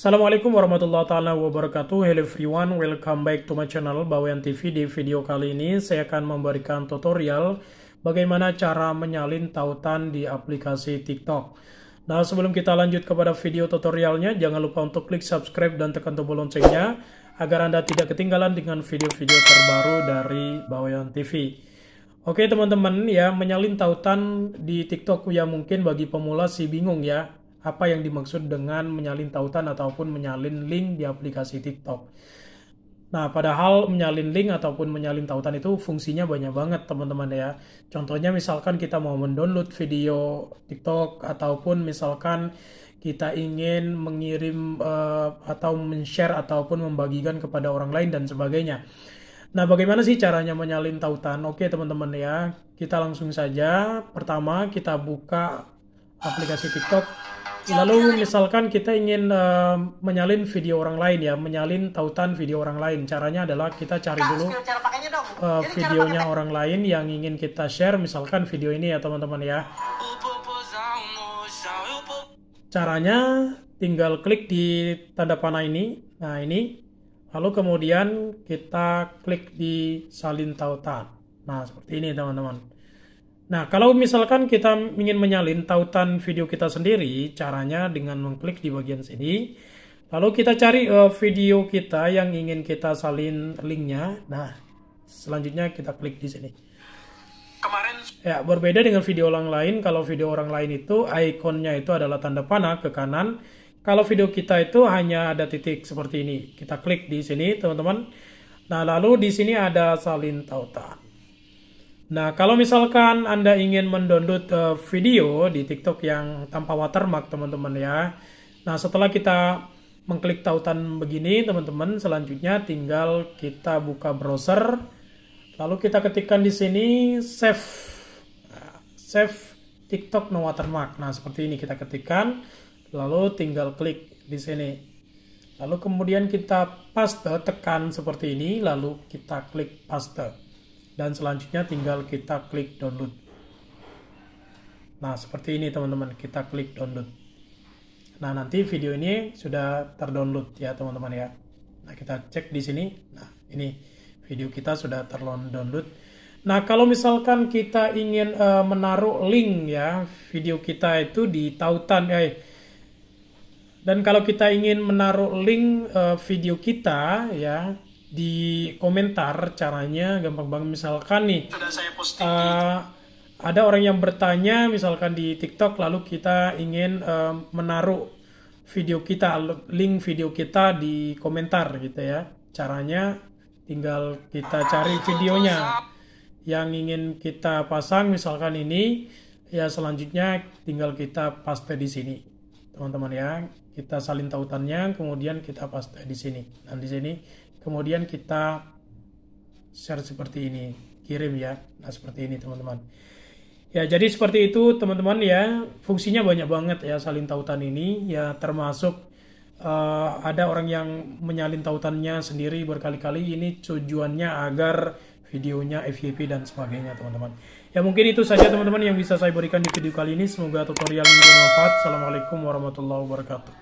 Assalamualaikum warahmatullahi taala wabarakatuh. Hello everyone, welcome back to my channel Bawean TV. Di video kali ini saya akan memberikan tutorial bagaimana cara menyalin tautan di aplikasi TikTok. Nah, sebelum kita lanjut kepada video tutorialnya, jangan lupa untuk klik subscribe dan tekan tombol loncengnya agar Anda tidak ketinggalan dengan video-video terbaru dari Bawean TV. Oke teman-teman ya, menyalin tautan di TikTok ya mungkin bagi pemula sih bingung ya apa yang dimaksud dengan menyalin tautan ataupun menyalin link di aplikasi TikTok. Nah, padahal menyalin link ataupun menyalin tautan itu fungsinya banyak banget, teman-teman ya. Contohnya misalkan kita mau mendownload video TikTok ataupun misalkan kita ingin mengirim uh, atau men-share ataupun membagikan kepada orang lain dan sebagainya. Nah, bagaimana sih caranya menyalin tautan? Oke, teman-teman ya. Kita langsung saja. Pertama, kita buka aplikasi TikTok Lalu misalkan kita ingin uh, menyalin video orang lain ya, menyalin tautan video orang lain. Caranya adalah kita cari dulu uh, videonya orang lain yang ingin kita share. Misalkan video ini ya teman-teman ya. Caranya tinggal klik di tanda panah ini. Nah ini. Lalu kemudian kita klik di salin tautan. Nah seperti ini teman-teman. Nah, kalau misalkan kita ingin menyalin tautan video kita sendiri, caranya dengan mengklik di bagian sini. Lalu kita cari uh, video kita yang ingin kita salin linknya. Nah, selanjutnya kita klik di sini. Kemarin ya berbeda dengan video orang lain. Kalau video orang lain itu ikonnya itu adalah tanda panah ke kanan. Kalau video kita itu hanya ada titik seperti ini. Kita klik di sini, teman-teman. Nah, lalu di sini ada salin tautan. Nah, kalau misalkan Anda ingin mendownload uh, video di TikTok yang tanpa watermark, teman-teman ya. Nah, setelah kita mengklik tautan begini, teman-teman, selanjutnya tinggal kita buka browser. Lalu kita ketikkan di sini save save TikTok no watermark. Nah, seperti ini kita ketikkan, lalu tinggal klik di sini. Lalu kemudian kita paste, tekan seperti ini, lalu kita klik paste dan selanjutnya tinggal kita klik download nah seperti ini teman-teman kita klik download nah nanti video ini sudah terdownload ya teman-teman ya nah kita cek di sini nah ini video kita sudah terdownload nah kalau misalkan kita ingin uh, menaruh link ya video kita itu di tautan eh dan kalau kita ingin menaruh link uh, video kita ya di komentar caranya gampang banget misalkan nih uh, ada orang yang bertanya misalkan di TikTok lalu kita ingin uh, menaruh video kita link video kita di komentar gitu ya caranya tinggal kita cari videonya yang ingin kita pasang misalkan ini ya selanjutnya tinggal kita paste di sini teman-teman ya kita salin tautannya kemudian kita paste di sini dan nah, di sini kemudian kita share seperti ini kirim ya nah seperti ini teman-teman ya jadi seperti itu teman-teman ya fungsinya banyak banget ya salin tautan ini ya termasuk uh, ada orang yang menyalin tautannya sendiri berkali-kali ini tujuannya agar videonya FYP dan sebagainya teman-teman ya mungkin itu saja teman-teman yang bisa saya berikan di video kali ini semoga tutorial ini bermanfaat Assalamualaikum warahmatullahi wabarakatuh